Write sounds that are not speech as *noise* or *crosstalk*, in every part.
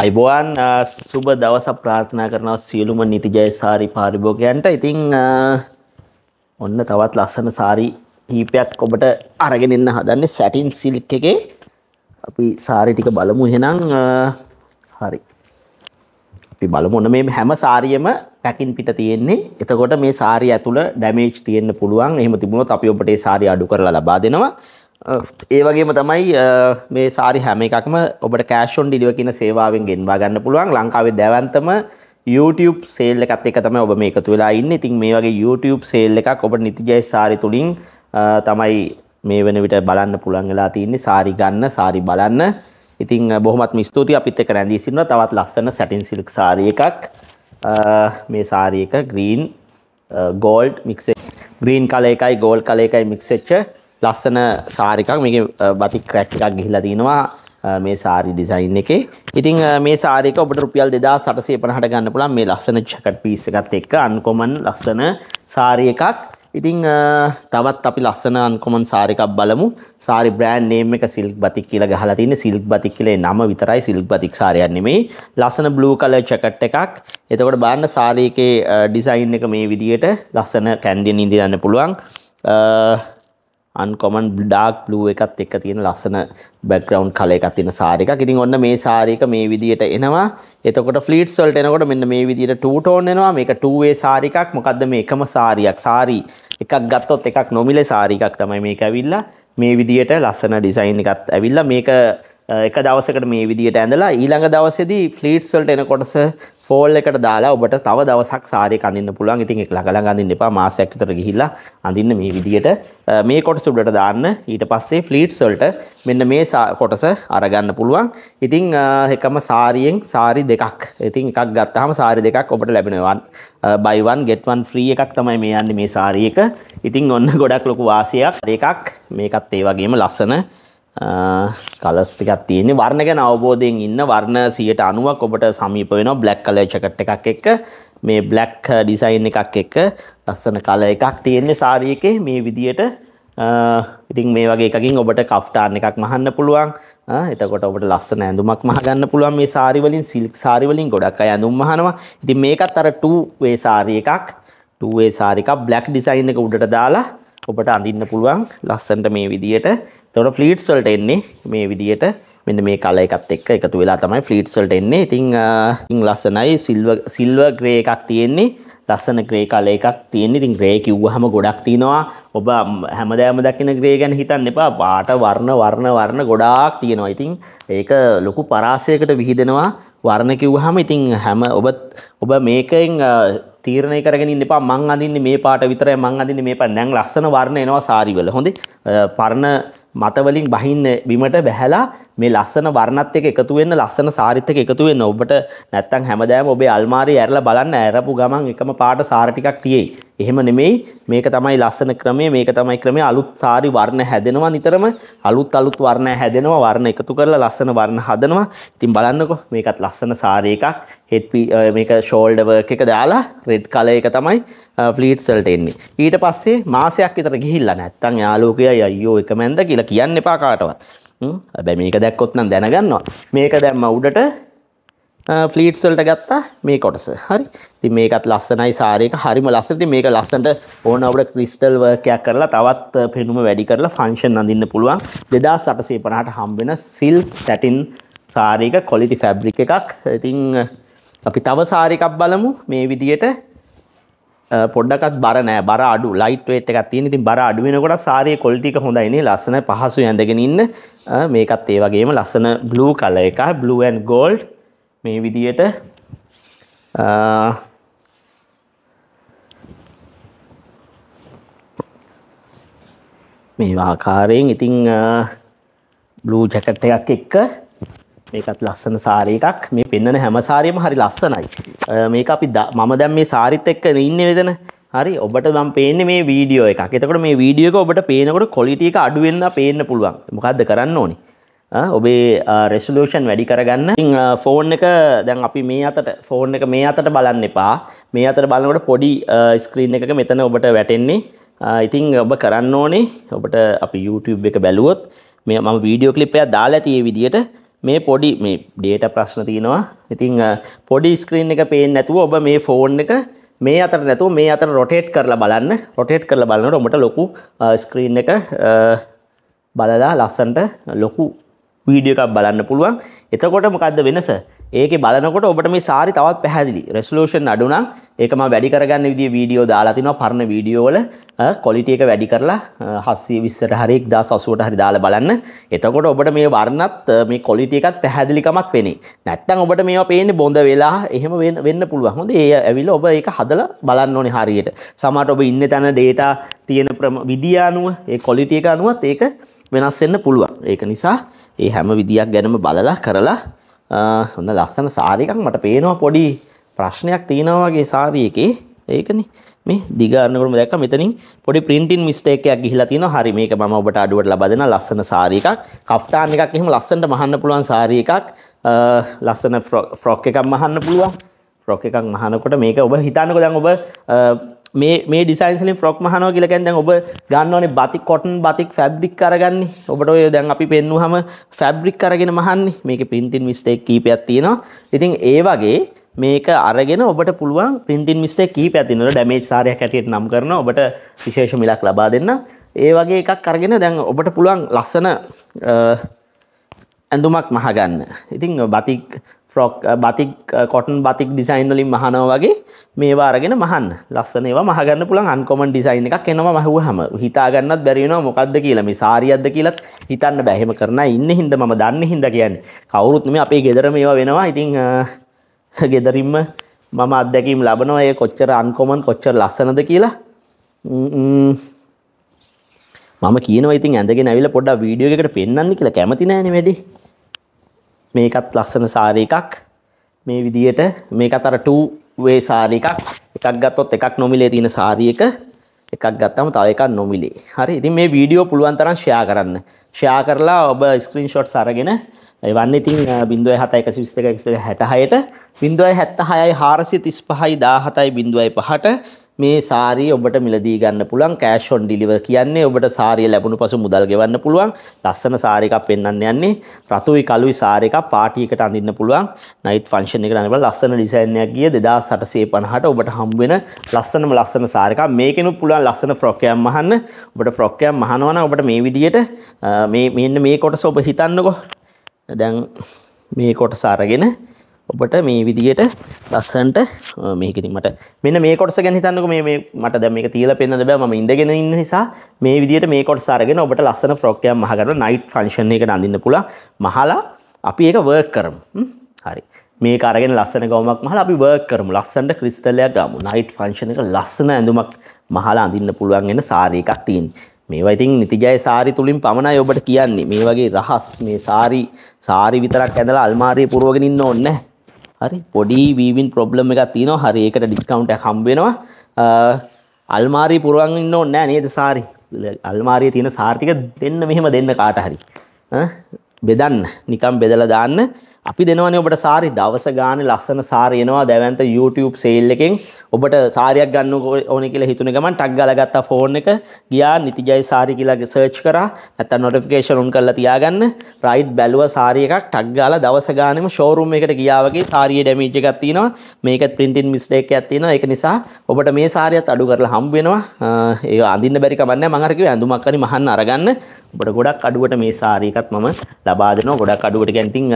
අයිබෝන් සුබ දවස ප්‍රාර්ථනා කරනව සියලුම නිතිජය සාරි පාරිභෝගයන්ට ඉතිං ඔන්න තවත් ලස්සන සාරි කීපයක් ඔබට අරගෙන එන්න හදන්නේ සැටින් සිල්ක් එකේ අපි සාරි ටික බලමු එහෙනම් හරි අපි බලමු ඔන්න මේ හැම සාරියම පැකින් පිට තියෙන්නේ එතකොට මේ සාරි ඇතුළ ඩැමේජ් තියෙන්න පුළුවන් එහෙම තිබුණොත් අපි ඔබට ඒ සාරි අඩු කරලා ලබා දෙනවා ඒ වගේම තමයි මේ සාරි හැම එකක්ම ඔබට කෑෂොන් ඩිලිව කියන සේවාවෙන් ගෙන්වා ගන්න පුළුවන් ලංකාවේ දැවන්තම YouTube සේල් එකත් එක තමයි ඔබ මේ එකතු වෙලා ඉන්නේ. ඉතින් මේ වගේ YouTube සේල් එකක් ඔබට නිතිජය සාරි තුලින් තමයි මේ වෙන විට බලන්න පුළුවන් වෙලා තියෙන්නේ. සාරි ගන්න, සාරි බලන්න. ඉතින් බොහොමත්ම ස්තුතියි අපිත් එක්ක රැඳී සිටිනවා. තවත් ලස්සන සැටින් සිල්ක් සාරි එකක්. මේ සාරි එක green gold mix green colour එකයි gold කලර් එකයි mix වෙච්ච ලස්සන සාරිකක් මේක බති ක්‍රැක්්ටිකක් ගිහිලා තියෙනවා මේ සාරි ඩිසයින් එකේ ඉතින් මේ සාරික ඔබට රුපියල් දෙදා සටසේ පනහට ගන්න පුළන් මේ ලස්සන චකට පිස එකත් එක්ක අන්කොමන් ලස්සන සාරිය එකක් ඉතිං තවත් අපි ලස්සන අන්කොමන් සාරිකක් බලමු සාරි බ්‍රෑන්් නේම් එක සිල්ක් බතික් කියල ගහලතින්න සිල්ක් බතික් කියලේ නම විතරයි සිල්ක් බතික් සාරයන්නෙමේ ලස්සන බ්ලූ කල චකට් එකක් එතකොට බාන්න සාරීකේ ඩිසයින් එක මේ විදියට ලස්සන කැන්ඩියෙන් ඉදිරන්න පුළුවන් අන්කොමන් ඩාක් බ්ලූ එකත් එක්ක තියෙන ලස්සන බැක්ග්‍රවන්් කල එකක් තියෙන සාරිකක් ඉතින් ඔන්න මේ සාරික මේ විදියට එනවා එතකොට ෆ්ලීට් සොල්ට එනකොට මෙන්න මේ විදියට ටූටෝන් එනවා මේක ටූවේ සාරිකක් මොකක්ද මේ එකම සාරියක් සාරී එකක් ගත්තොත් එකක් නොමිල සාරිකක් තමයි මේක ඇවිල්ලා මේ විදියට ලස්සන ඩිසයින් එකත් ඇවිල්ලා මේක එක දවසකට මේ විදිහට ඇඳලා ඊළඟ දවසේදී ෆ්ලීට්ස් වලට එන කොටස ෆෝල් එකට දාලා ඔබට තව දවසක් සාරය අඳන්න පුළුවන් ඉතින් එක් ළඟල අඳන්න එපා මාසයක් විතර ගිහිල්ලා අඳන්න මේ විදිහට මේ කොටස උඩට දාන්න ඊට පස්සේ ෆ්ලීට්ස් වලට මෙන්න මේ කොටස අරගන්න පුළුවන්. ඉතින් එකම සාරියෙන් සාරි දෙකක්. ඉතින් එකක් ගත්තාම සාරි දෙකක් ඔබට ලැබෙනවා. buy one get one free එකක් තමයි මේ යන්නේ මේ සාරි එක. ඉතින් ඔන්න ගොඩක් ලොකු වාසියක්. එකක් මේකත් ඒ වගේම ලස්සන කලස් ටිකක් තියෙන්නේ වර්ණ ගැන අවබෝධයෙන් ඉන්න වර්ණ 90ක් ඔබට සමීප වෙනවා බ්ලැක් කලර් ජැකට් එකක් එක්ක මේ බ්ලැක් ඩිසයින් එකක් එක්ක ලස්සන කලර් එකක් තියෙන්නේ සාරී එකේ මේ විදියට ඉතින් මේ වගේ එකකින් ඔබට කෆ්ටාන් එකක් මහන්න පුළුවන් එතකොට ඔබට ලස්සන ඇඳුමක් මහගන්න පුළුවන් මේ සාරි වලින් සිල්ක් සාරි වලින් ගොඩක් අය ඇඳුම් මහනවා ඉතින් මේකත් අර 2 වේ සාරි එකක් 2 වේ සාරි එකක් බ්ලැක් ඩිසයින් එක උඩට දාලා ඔබට අඳින්න පුළුවන් ලස්සනට මේ විදියට තොට ෆ්ලීට්ස් වලට එන්නේ මේ විදියට මෙන්න මේ කල එකත් එක්ක එකතු වෙලා තමයි ෆ්ලීට්ස් වලට එන්නේ ඉතින් ඉතින් ලස්සනයි සිල්ව සිල්ව ග්‍රේ එකක් තියෙන්නේ ලස්සන ග්‍රේ කල එකක් තියෙන්නේ ඉතින් ග්‍රේ කිව්වහම ගොඩක් තියෙනවා ඔබ හැමදාම දකින ග්‍රේ ගැන හිතන්න එපා පාට වර්ණ වර්ණ වර්ණ ගොඩාක් තියෙනවා ඉතින් ඒක ලොකු පරාසයකට විහිදෙනවා වර්ණ කිව්වහම ඉතින් හැම ඔබ ඔබ මේකෙන් තීරණය කරගෙන ඉන්න එපා මං අඳින්නේ මේ පාට විතරයි මං අඳින්නේ මේ පාට දැන් ලස්සන වර්ණ එනවා සාරිවල හොඳේ පරණ මතවලින් බහින්න බිමට බැහැලා මේ ලස්සන වර්ණත් එක එකතු වෙන්න ලස්සන සාරිත් එක එකතු වෙන්න ඔබට නැත්තම් හැමදාම ඔබේ අල්මාරිය ඇරලා බලන්න ඇරපු ගමන් එකම පාට සාර ටිකක් තියෙයි. එහෙම නෙමෙයි මේක තමයි ලස්සන ක්‍රමය මේක තමයි ක්‍රමය අලුත් සාරි වර්ණ හැදෙනවා නිතරම අලුත් අලුත් වර්ණ හැදෙනවා වර්ණ එකතු කරලා ලස්සන වර්ණ හදනවා. ඉතින් බලන්නකෝ මේකත් ලස්සන සාරි එකක් හෙඩ් මේක ෂෝල්ඩර් වර්ක් එක දාලා රෙඩ් කලර් එක තමයි ෆ්ලීට් සල්ට එන්නේ ඊට පස්සේ මාසයක් විතර ගිහිල්ලා නැත්තම් යාලෝකයයි අයියෝ එක මැන්ද කියලා කියන්න එපා කාටවත් හැබැයි මේක දැක්කොත් නම් දැනගන්නවා මේක දැම්ම උඩට ෆ්ලීට් සල්ට ගත්තා මේ කොටස හරි ඉතින් මේකත් ලස්සනයි සාරේක හරිම ලස්සනයි ඉතින් මේක ලස්සනට ඕන අපිට ක්‍රිස්ටල් වර්ක් එකක් කරලා තවත් පෙනුම වැඩි කරලා ෆන්ක්ෂන් අඳින්න පුළුවන් 2850ට හම්බ වෙන සිල්ක් සැටින් සාරේක ක්වොලිටි ෆැබ්‍රික් එකක් ඉතින් අපි තව සාරිකක් බලමු මේ විදියට පොඩ්ඩකත් බර නෑ බර අඩු ලයිට් වේට් එකක් තියෙන. ඉතින් බර අඩු වෙනකොට සාරියේ කොලිටි එක හොඳයිනේ. ලස්සන පහසු ඇඳගෙන ඉන්න. මේකත් ඒ වගේම ලස්සන බ්ලූ කලර් එකක්. බ්ලූ ඇන්ඩ් ගෝල්ඩ් මේ විදියට මේ ආකාරයෙන් ඉතින් බ්ලූ ජැකට් එකක් එක්ක මේකත් ලස්සන සාරී එකක් මේ පෙන්වන හැම සාරියම හරි ලස්සනයි. මේක අපි මම දැන් මේ සාරිත් එක්ක ඉන්නේ වෙතන. හරි ඔබට මම පේන්නේ මේ වීඩියෝ එකක්. එතකොට මේ වීඩියෝ එක ඔබට පේනකොට ක්වොලිටි එක අඩු වෙනවා පේන්න පුළුවන්. මොකද්ද කරන්න ඕනේ? ඔබේ රෙසලූෂන් වැඩි කරගන්න ෆෝන් එක දැන් අපි මේ අතට ෆෝන් එක මේ අතට බලන්න එපා මේ අතට බලනකොට පොඩි ස්ක්‍රීන් එකක මෙතන ඔබට වැටෙන්නේ ඉතිං ඔබ කරන්න ඕනේ ඔබට අපි YouTube එක බැලුවොත් මේ මම වීඩියෝ කලිප්පයක් දාලා ඇති ඒ විදිහට මේ පොඩි මේ ඩේට ප්‍රශ්න තියෙනවා ඉතිං පොඩි ස්ක්‍රීන් එක පේෙන් නැතුව ඔබ මේ ෆෝන් එක මේ අතර නැතුව මේ අතර රොටේට් කරලා බලන්න රොටේට් කරලා බලන්නට ඔමට ලොකු ස්ක්‍රීන් එක බලලා ලස්සන්ට ලොකු වීඩිය එකක් බලන්න පුළුවන් එතකොට මොකක්ද වෙනස ඒක බලනකොට ඔබට මේ සාරි තවත් පැහැදිලි රෙස්ලෝෂන් අඩුනම් ඒක මම වැඩි කරගන්න විදිහේ වීඩියෝ දාලා තිනවා පරණ වීඩියෝ වල ක්වොලිටි එක වැඩි කරලා 720ට හරි 1080ට හරි දාලා බලන්න. එතකොට ඔබට මේ වර්ණත් මේ ක්වොලිටි එකත් පැහැදිලිකමක් පෙනේ. නැත්තම් ඔබට මේවා පේන්නේ බොඳ වෙලා එහෙම වෙන්න පුළුවන්. හොඳ ඒ ඇවිල්ලා ඔබ ඒක හදලා බලන්න ඕනේ හරියට. සමහරට ඔබ ඉන්න තැන data තියෙන විදිය අනුව ඒ ක්වොලිටි එක අනුවත් ඒක වෙනස් වෙන්න පුළුවන්. ඒක නිසා ඒ හැම විදියක් ගැනම බලලා කරලා හොඳ ලස්සන සාරිකක් මට පේනවා පොඩි ප්‍රශ්නයක් තියෙනවා වගේ සාරි එකේ ඒකනේ මේ දිගාරනකොටම දැක්ක මෙතනින් පොඩි printing mistake එකක් ගිහිලා තියෙනවා. හරි මේක මම ඔබට අඩුවට ලබා දෙන ලස්සන සාරි එකක්. කෆ්තාන් එකක් එහෙම ලස්සනට මහන්න පුළුවන් සාරි එකක්. ලස්සන ෆ්‍රොක් එකක් මහන්න පුළුවන්. ෆ්‍රොක් එකක් මහනකොට මේක ඔබ හිතන්නකෝ දැන් ඔබ මේ මේ ඩිසයින්ස් වලින් ෆ්‍රොක් මහනවා කියලා කියන්නේ දැන් ඔබ ගන්නවනේ බතික් කොටන් බතික් ෆැබ්‍රික් අරගන්නේ. ඔබට ඔය දැන් අපි පෙන්නුවාම ෆැබ්‍රික් අරගෙන මහන්නේ. මේකේ printing mistake කීපයක් තියෙනවා. ඉතින් ඒ වගේ මේක අරගෙන ඔබට පුළුවන් පින්ටින් මිස්ටේ කීප ඇතිනට ඩමේජ් සාරයක් හැටියට නම් කරන ඔබට විශේෂ මිලක් ලබා දෙන්න ඒ වගේ එකක් අරගෙන දැන් ඔබට පුළුවන් ලස්සන ඇඳුමක් මහගන්න ඉතිං batik frock batik cotton batik design වලින් මහනව වගේ මේවා අරගෙන මහන්න ලස්සන ඒවා මහගන්න පුළුවන් අන්කොමන් ඩිසයින් එකක් එනවා මහුවහම හිතාගන්නත් බැරි වෙනවා මොකද්ද කියලා මේ සාරියක්ද කියලාත් හිතන්න බෑ එහෙම කරන ඉන්නේ හින්දා මම දන්නේ හින්දා කියන්නේ කවුරුත් නෙමෙයි අපේ ගෙදර මේවා වෙනවා ඉතින් *laughs* ගෙදරින්ම මම අත්දැකීම් ලබනවා ඒ කොච්චර අන්කොමන් කොච්චර ලස්සනද කියලා මම කියනවා ඉතින් ඇඳගෙන ඇවිල්ලා පොඩ්ඩක් වීඩියෝ එකකට පෙන්වන්න කියලා කැමති නෑනේ වැඩි මේකත් ලස්සන සාරී එකක් මේ විදියට මේකත් අර 2 වේ සාරී එකක් එකක් ගත්තොත් එකක් නොමිලේ තියෙන සාරී එක එකක් ගත්තම තව එකක් නොමිලේ. හරි. ඉතින් මේ වීඩියෝ පුළුවන් තරම් ෂෙයා කරන්න. ෂෙයා කරලා ඔබ ස්ක්‍රීන්ෂොට්ස් අරගෙන එවන්න ඉතින් 0712 122 66ට 0766 435 17 05ට මේ සාරිය ඔබට මිලදී ගන්න පුළුවන් කෑෂ් ඔන් ඩිලිවර් කියන්නේ ඔබට සාරිය ලැබුණු පසු මුදල් ගෙවන්න පුළුවන් ලස්සන සාරි එකක් පෙන්වන්න යන්නේ රතුයි කළුයි සාරි එකක් පාටි එකට අඳින්න පුළුවන් නයිට් ෆන්ක්ෂන් එකට අඳින්න පුළුවන් ලස්සන ඩිසයින් එකක් ගිය 2850ට ඔබට හම්බ වෙන ලස්සනම ලස්සන සාරි එකක් මේකෙනුත් පුළුවන් ලස්සන ෆ්‍රොක් එකක් මහන්න ඔබට ෆ්‍රොක් එකක් මහනවා නම් ඔබට මේ විදියට මේ මෙන්න මේ කොටස ඔබ හිතන්නකෝ දැන් මේ කොටස අරගෙන ඔබට මේ විදියට ලස්සන්ට මේකති මට මෙන්න මේ කොටස ගැන හිතන්නක මේ මට දැම මේ තියල පෙන්න්න බෑ ම ඉඳගෙන ඉන්න නිසා මේ විදිට මේ කොට සාරගෙන ඔබට ලස්සන ප්‍රෝක්කයම් මහගන්න නයිට් ෆංශන් එක අඳන්න පුල මහලා අපි ඒක වර්ක් කරම් හරි මේ කරගෙන ලස්සන ගවමක් මහල අපි වර්ක් කරමු ලස්සන්ට ක්‍රිස්ටලයක් ගමු නයිට් ෆංශන එක ලස්සන ඇඳුමක් මහලා අඳන්න පුළුවන්ගෙන සාරී එකක් තියෙන් මේවා ඉතින් නිතිජය සාරි තුලින් පමණයි ඔබට කියන්නේ මේ වගේ රහස් මේ සාරි සාරි විතරක් ඇඳලා අල්මාරිය පුරෝගෙන ඉන්න ඕනේ නැහැ හරි පොඩි වීවින් ප්‍රොබ්ලම් එකක් තියෙනවා හරි ඒකට ඩිස්කවුන්ට් එකක් හම්බ වෙනවා අල්මාරිය පුරවන් ඉන්න ඕනේ නෑ නේද සාරි අල්මාරියේ තියෙන සාරි ටික දෙන්න මෙහෙම දෙන්න කාට හරි බෙදන්න නිකම් බෙදලා දාන්න අපි දෙනවන ඔබට සාරි දවස ගාන ලස්සන සාරයනවා දැවන්ත YouTube සේල් එකෙන් ඔබට සාරයක් ගන්න ඕන කියලා හිතුන ගමන් ටක් ගාලා ගත්තා ෆෝන් එක ගියා නිතිජයි සාරි කියලා සර්ච් කරා නැත්තම් notification on කරලා තියාගන්න right බැලුවා සාරි එකක් ටක් ගාලා දවස ගානෙම showroom එකට ගියා වගේ සාරියේ damage එකක් තියෙනවා මේකත් printing mistake එකක් තියෙනවා ඒක නිසා ඔබට මේ සාරියත් අඩු කරලා හම්බ වෙනවා ඒක අඳින්න බැරි කමක් නැහැ මම අර කිව්වේ ඇඳුමක් හරි මහන්න අරගන්න ඔබට ගොඩක් අඩුවට මේ සාරි එකත් මම ලබා දෙනවා ගොඩක් අඩුවට ගැන්ටින්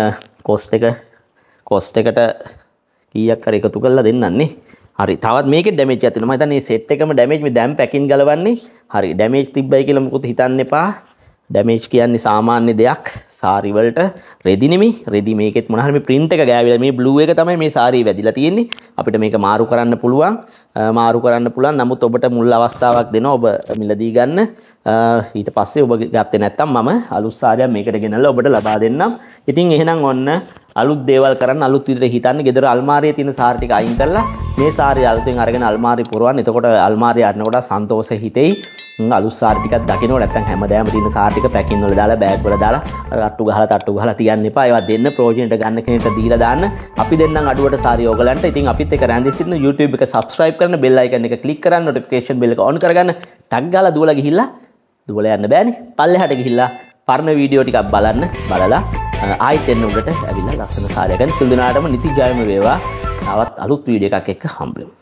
කොස්ට එක කොස්ට එකට කීයක් කර එකතු කරලා දෙන්නන්නේ හරි තවත් මේක ඩැමේජ් ඇතිනවා මම හිතන්නේ සෙට් එකම ඩැමේජ් මේ දැන් පැකින් ගලවන්නේ හරි ඩැමේජ් තිබ්බයි කියලා මොකොත් හිතන්න එපා ඩැමේජ් කියන්නේ සාමාන්‍ය දෙයක් සාරිවලට රෙදිනෙමි රෙදි මේකෙත් මොනහරම ප්‍රින්ට් එක ගෑවිලා මේ බ්ලූ එක තමයි මේ සාරිය වැදිලා තියෙන්නේ අපිට මේක මාරු කරන්න පුළුවන් මාරු කරන්න පුළුවන් නමුත් ඔබට මුල් අවස්ථාවක් දෙනවා ඔබ මිලදී ගන්න ඊට පස්සේ ඔබ ගත්තේ නැත්නම් මම අලුත් සාරියක් මේකට ගෙනල්ලා ඔබට ලබා දෙන්නම් ඉතින් එහෙනම් ඔන්න අලුත් දේවල් කරන්න අලුත් විදිහට හිතන්න ගෙදර අල්මාරියේ තියෙන සාරි ටික අයින් කරලා මේ සාරිය අලුතෙන් අරගෙන අල්මාරිය පුරවන්න එතකොට අල්මාරිය අරනකොට සන්තෝෂ හිතෙයි අලු සාර්ික දකින නැතන් හැමදෑම තින සාර්ික පැකින්වල දාලා බෑග්වල දාලා අට්ටු හල තට්ටු හල තියන්න පයවා දෙන්න ප්‍රෝජෙන්ට ගන්න කෙනට දීල දාන්න අපි දෙන්න අඩුවට සාරයෝගලන්ට ඉතින් අපිත් එක රැදි සින්න YouTube එක සබස්්‍රයිප කරන බෙල්ලයි එක කලික් කරන්න නොටිකේෂන් බෙල ඔන් කරගන්න ටක්ගල දුවල ගිහිල්ලා දුවල යන්න බෑනි පල්ලෙහට ගිහිල්ලා පරණ වීඩියෝ ටිකක් බලන්න බලලා ආයිත් එන්න උඩට ඇවිල්ලා ලස්සන සාරයකන් සුල්දනාටම නිති ජයම වේවා නවත් අලුත් වීඩිය එකක් එක්ක හම්බලමු